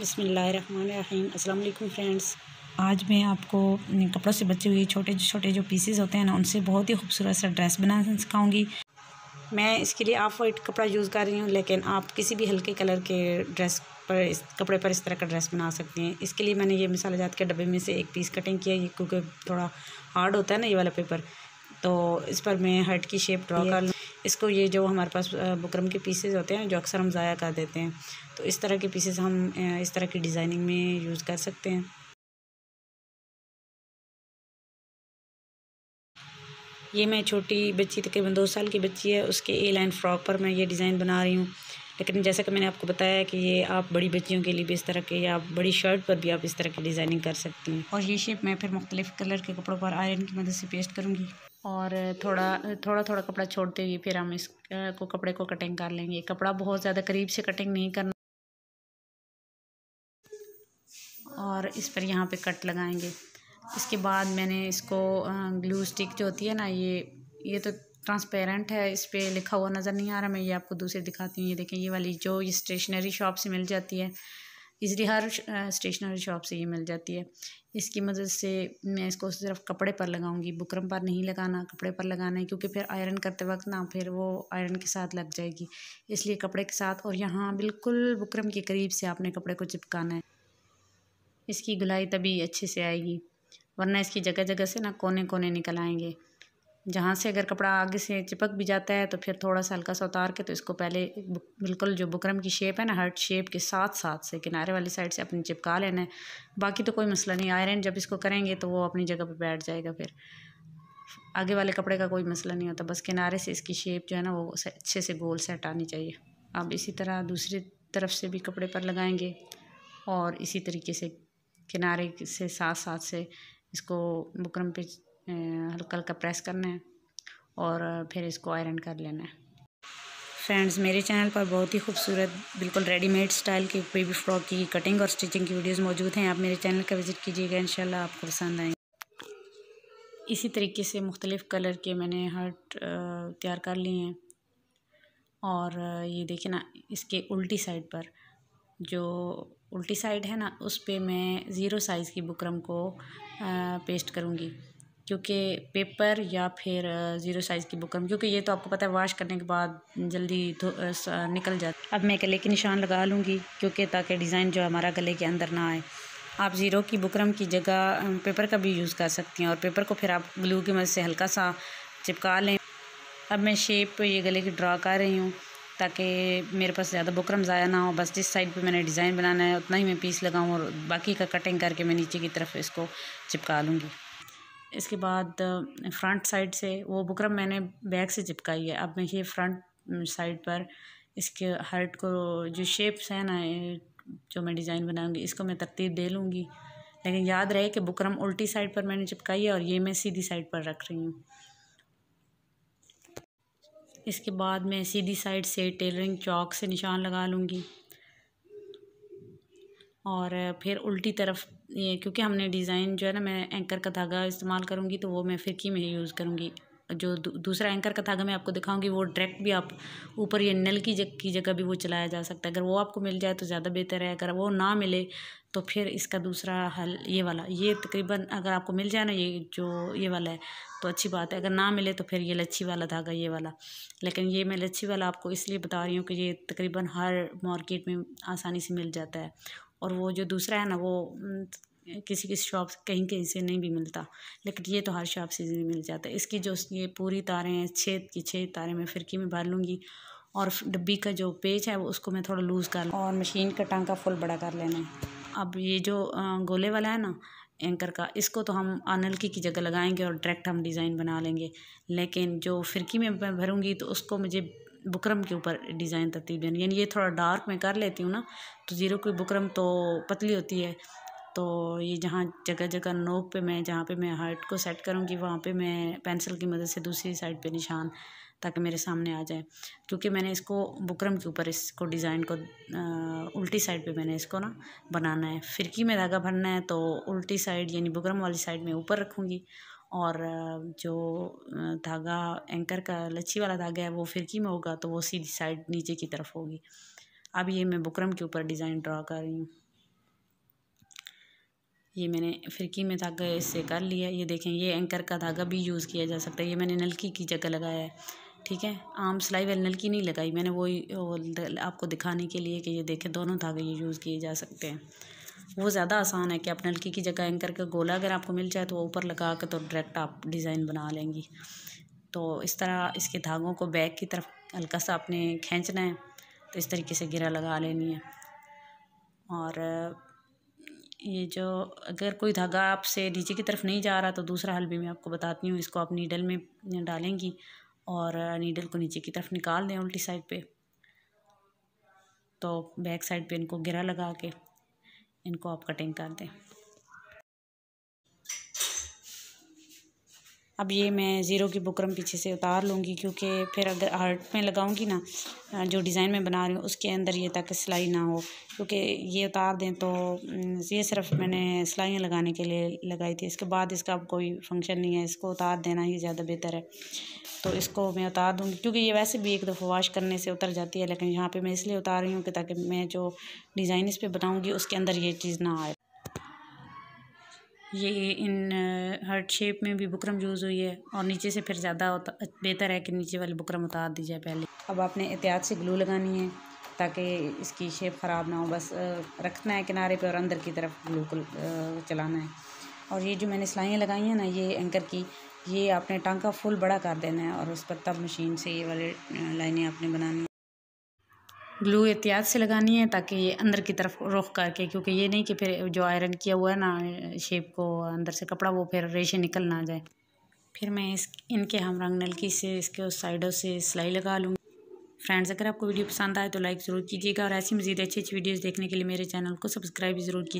बसमीम अल्लाम फ्रेंड्स आज मैं आपको कपड़ों से बचे हुए छोटे छोटे जो पीसेज़ होते हैं ना उनसे बहुत ही खूबसूरत सा ड्रेस बनाना सिखाऊंगी मैं इसके लिए ऑफ वाइट कपड़ा यूज़ कर रही हूँ लेकिन आप किसी भी हल्के कलर के ड्रेस पर इस कपड़े पर इस तरह का ड्रेस बना सकते हैं इसके लिए मैंने ये मिसाल जात के डब्बे में से एक पीस कटिंग किया ये क्योंकि थोड़ा हार्ड होता है ना ये वाला पेपर तो इस पर मैं हर्ट की शेप ड्रॉ कर लूँ इसको ये जो हमारे पास बुकरम के पीसेज होते हैं जो अक्सर हम ज़ाया कर देते हैं तो इस तरह के पीसेज हम इस तरह की डिज़ाइनिंग में यूज़ कर सकते हैं ये मैं छोटी बच्ची तकरीबन दो साल की बच्ची है उसके ए लाइन फ्रॉक पर मैं ये डिज़ाइन बना रही हूँ लेकिन जैसा कि मैंने आपको बताया कि ये आप बड़ी बच्चियों के लिए भी इस तरह के या बड़ी शर्ट पर भी आप इस तरह की डिज़ाइनिंग कर सकती हैं और ये शेप मैं फिर मुख्तलिफ़ कलर के कपड़ों पर आयरन की मदद से पेस्ट करूँगी और थोड़ा थोड़ा थोड़ा कपड़ा छोड़ते हुए फिर हम इस को कपड़े को कटिंग कर लेंगे कपड़ा बहुत ज़्यादा करीब से कटिंग नहीं करना और इस पर यहाँ पे कट लगाएंगे इसके बाद मैंने इसको ग्लू स्टिक जो होती है ना ये ये तो ट्रांसपेरेंट है इस पर लिखा हुआ नज़र नहीं आ रहा मैं ये आपको दूसरे दिखाती हूँ ये देखें ये वाली जो ये स्टेशनरी शॉप से मिल जाती है इसलिए हर स्टेशनरी शॉप से ये मिल जाती है इसकी मदद से मैं इसको सिर्फ कपड़े पर लगाऊंगी बुकरम पर नहीं लगाना कपड़े पर लगाना है क्योंकि फिर आयरन करते वक्त ना फिर वो आयरन के साथ लग जाएगी इसलिए कपड़े के साथ और यहाँ बिल्कुल बुकरम के करीब से आपने कपड़े को चिपकाना है इसकी गुलाई तभी अच्छे से आएगी वरना इसकी जगह जगह से ना कोने कोने निकल आएंगे जहाँ से अगर कपड़ा आगे से चिपक भी जाता है तो फिर थोड़ा सा हल्का सा उतार के तो इसको पहले बिल्कुल जो बुकरम की शेप है ना हर्ट शेप के साथ साथ से किनारे वाली साइड से अपनी चिपका लेना है बाकी तो कोई मसला नहीं आयरन जब इसको करेंगे तो वो अपनी जगह पर बैठ जाएगा फिर आगे वाले कपड़े का कोई मसला नहीं होता बस किनारे से इसकी शेप जो है ना वो अच्छे से गोल सेट आनी चाहिए आप इसी तरह दूसरी तरफ से भी कपड़े पर लगाएंगे और इसी तरीके से किनारे से साथ साथ से इसको बुकरम पे हल्का हल्का प्रेस करना है और फिर इसको आयरन कर लेना है फ्रेंड्स मेरे चैनल पर बहुत ही खूबसूरत बिल्कुल रेडीमेड स्टाइल के बेबी फ्रॉक की कटिंग और स्टिचिंग की वीडियोस मौजूद हैं आप मेरे चैनल का विज़िट कीजिएगा इंशाल्लाह आपको पसंद आएंगे इसी तरीके से मुख्तलिफ़ कलर के मैंने हर्ट तैयार कर लिए हैं और ये देखिए ना इसके उल्टी साइड पर जो उल्टी साइड है ना उस पर मैं ज़ीरो साइज़ की बुकरम को पेस्ट करूँगी क्योंकि पेपर या फिर ज़ीरो साइज़ की बुकरम क्योंकि ये तो आपको पता है वाश करने के बाद जल्दी निकल जाता अब मैं गले के निशान लगा लूँगी क्योंकि ताकि डिज़ाइन जो हमारा गले के अंदर ना आए आप ज़ीरो की बुकरम की जगह पेपर का भी यूज़ कर सकती हैं और पेपर को फिर आप ग्लू की मदद से हल्का सा चिपका लें अब मैं शेप ये गले की ड्रा कर रही हूँ ताकि मेरे पास ज़्यादा बुकरम ज़ाया ना हो बस जिस साइड पे मैंने डिज़ाइन बनाना है उतना ही मैं पीस लगाऊँ और बाकी का कटिंग करके मैं नीचे की तरफ इसको चिपका लूँगी इसके बाद फ्रंट साइड से वो बुकरम मैंने बैक से चिपकाई है अब मैं ये फ्रंट साइड पर इसके हर्ट को जो शेप्स हैं ना जो मैं डिज़ाइन बनाऊंगी इसको मैं तरतीब दे लूँगी लेकिन याद रहे कि बुकरम उल्टी साइड पर मैंने चिपकाई है और ये मैं सीधी साइड पर रख रही हूँ इसके बाद मैं सीधी साइड से टेलरिंग चौक से निशान लगा लूँगी और फिर उल्टी तरफ ये क्योंकि हमने डिज़ाइन जो है ना मैं एंकर का धागा इस्तेमाल करूँगी तो वो मैं फिरकी में यूज़ करूँगी जो दू, दूसरा एंकर का धागा मैं आपको दिखाऊंगी वो डायरेक्ट भी आप ऊपर या नल की जग की जगह भी वो चलाया जा सकता है अगर वो आपको मिल जाए तो ज़्यादा बेहतर है अगर वो ना मिले तो फिर इसका दूसरा हल ये वाला ये तकरीबन अगर आपको मिल जाए ना ये जो ये वाला है तो अच्छी बात है अगर ना मिले तो फिर ये लच्छी वाला धागा ये वाला लेकिन ये मैं लच्छी वाला आपको इसलिए बता रही हूँ कि ये तकरीबन हर मार्केट में आसानी से मिल जाता है और वो जो दूसरा है ना वो किसी किसी शॉप कहीं कहीं से नहीं भी मिलता लेकिन ये तो हर शॉप से भी मिल जाता है इसकी जो ये पूरी तारें हैं छः की छः तारें मैं फिरकी में भर लूँगी और डब्बी का जो पेज है वो उसको मैं थोड़ा लूज़ कर लूँ और मशीन का टांका फुल बड़ा कर लेना है अब ये जो गोले वाला है ना एंकर का इसको तो हम अनलकी की जगह लगाएंगे और डायरेक्ट हम डिज़ाइन बना लेंगे लेकिन जो फिरकी में मैं भरूँगी तो उसको मुझे बुकरम के ऊपर डिज़ाइन तकरीबन यानी ये थोड़ा डार्क में कर लेती हूँ ना तो ज़ीरो की बुकरम तो पतली होती है तो ये जहाँ जगह जगह नोक पे मैं जहाँ पे मैं हार्ट को सेट करूँगी वहाँ पे मैं पेंसिल की मदद से दूसरी साइड पे निशान ताकि मेरे सामने आ जाए क्योंकि मैंने इसको बुकरम के ऊपर इसको डिज़ाइन को आ, उल्टी साइड पे मैंने इसको ना बनाना है फिरकी में धागा भरना है तो उल्टी साइड यानी बुकरम वाली साइड में ऊपर रखूँगी और जो धागा एंकर का लच्छी वाला धागा है वो फिरकी में होगा तो वो सीधी साइड नीचे की तरफ होगी अब ये मैं बुकरम के ऊपर डिज़ाइन ड्रा कर रही हूँ ये मैंने फिरकी में धागा इससे कर लिया ये देखें ये एंकर का धागा भी यूज़ किया जा सकता है ये मैंने नलकी की जगह लगाया है ठीक है आम सिलाई वाली नलकी नहीं लगाई मैंने वही आपको दिखाने के लिए कि ये देखें दोनों धागे ये यूज़ किए जा सकते हैं वो ज़्यादा आसान है कि आप नलकी की जगह एंकर का गोला अगर आपको मिल जाए तो वो ऊपर लगा कर तो डायरेक्ट आप डिज़ाइन बना लेंगी तो इस तरह इसके धागों को बैक की तरफ हल्का सा आपने खींचना है तो इस तरीके से गिरा लगा लेनी है और ये जो अगर कोई धागा आपसे नीचे की तरफ नहीं जा रहा तो दूसरा हल भी मैं आपको बताती हूँ इसको आप नीडल में डालेंगी और नीडल को नीचे की तरफ निकाल दें उल्टी साइड पे तो बैक साइड पे इनको गिरा लगा के इनको आप कटिंग कर दें अब ये मैं ज़ीरो की बुकरम पीछे से उतार लूँगी क्योंकि फिर अगर हर्ट में लगाऊँगी ना जो डिज़ाइन मैं बना रही हूँ उसके अंदर ये तक सिलाई ना हो क्योंकि ये उतार दें तो ये सिर्फ मैंने सिलाइयाँ लगाने के लिए लगाई थी इसके बाद इसका अब कोई फंक्शन नहीं है इसको उतार देना ही ज़्यादा बेहतर है तो इसको मैं उतार दूँगी क्योंकि ये वैसे भी एक दफ़ा वॉश करने से उतर जाती है लेकिन यहाँ पे मैं इसलिए उतार रही हूँ कि ताकि मैं जो डिज़ाइन इस पर बनाऊँगी उसके अंदर ये चीज़ ना आए ये इन हर्ट शेप में भी बुकरम यूज़ हुई है और नीचे से फिर ज़्यादा बेहतर है कि नीचे वाले बुकरम उतार दी जाए पहले अब आपने एहतियात से ग्लू लगानी है ताकि इसकी शेप ख़राब ना हो बस रखना है किनारे पे और अंदर की तरफ ग्लू को चलाना है और ये जो मैंने सिलाइयाँ लगाई हैं ना ये एंकर की ये आपने टांका फुल बड़ा कर देना है और उस पर तब मशीन से ये वाले लाइनें आपने बनानी है ग्लू एहतियात से लगानी है ताकि ये अंदर की तरफ रुख करके क्योंकि ये नहीं कि फिर जो आयरन किया हुआ है ना शेप को अंदर से कपड़ा वो फिर रेशे निकल ना जाए फिर मैं इस इनके हम रंग नलकी से इसके उस साइडों से सिलाई लगा लूँगी फ्रेंड्स अगर आपको वीडियो पसंद आए तो लाइक ज़रूर कीजिएगा और ऐसी मज़ीद अच्छी अच्छी वीडियोज़ देखने के लिए मेरे चैनल को सब्सक्राइब ज़रूर कीजिए